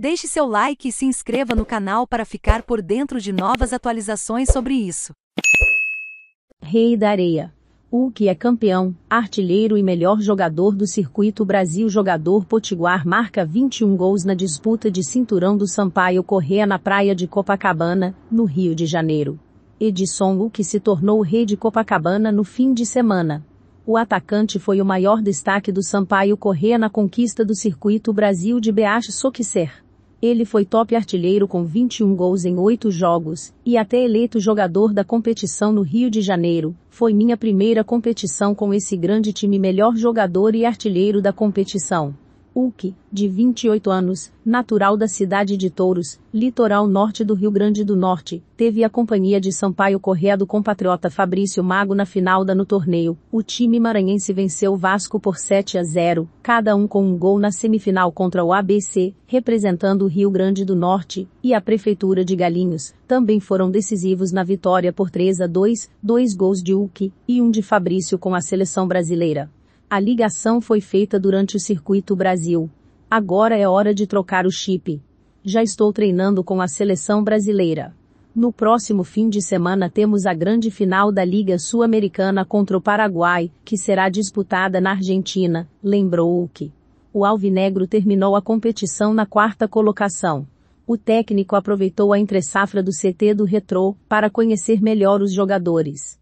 Deixe seu like e se inscreva no canal para ficar por dentro de novas atualizações sobre isso. Rei da Areia. O que é campeão, artilheiro e melhor jogador do circuito Brasil jogador Potiguar marca 21 gols na disputa de cinturão do Sampaio Correa na praia de Copacabana, no Rio de Janeiro. Edson que se tornou o rei de Copacabana no fim de semana. O atacante foi o maior destaque do Sampaio Correa na conquista do circuito Brasil de Beach Soquicer. Ele foi top artilheiro com 21 gols em 8 jogos, e até eleito jogador da competição no Rio de Janeiro. Foi minha primeira competição com esse grande time melhor jogador e artilheiro da competição. Hulk, de 28 anos, natural da cidade de Touros, litoral norte do Rio Grande do Norte, teve a companhia de Sampaio Correa do compatriota Fabrício Mago na final da no torneio. O time maranhense venceu o Vasco por 7 a 0, cada um com um gol na semifinal contra o ABC, representando o Rio Grande do Norte, e a Prefeitura de Galinhos, também foram decisivos na vitória por 3 a 2, dois gols de Hulk e um de Fabrício com a seleção brasileira. A ligação foi feita durante o Circuito Brasil. Agora é hora de trocar o chip. Já estou treinando com a seleção brasileira. No próximo fim de semana temos a grande final da Liga Sul-Americana contra o Paraguai, que será disputada na Argentina, lembrou o que. O Alvinegro terminou a competição na quarta colocação. O técnico aproveitou a entre do CT do Retrô para conhecer melhor os jogadores.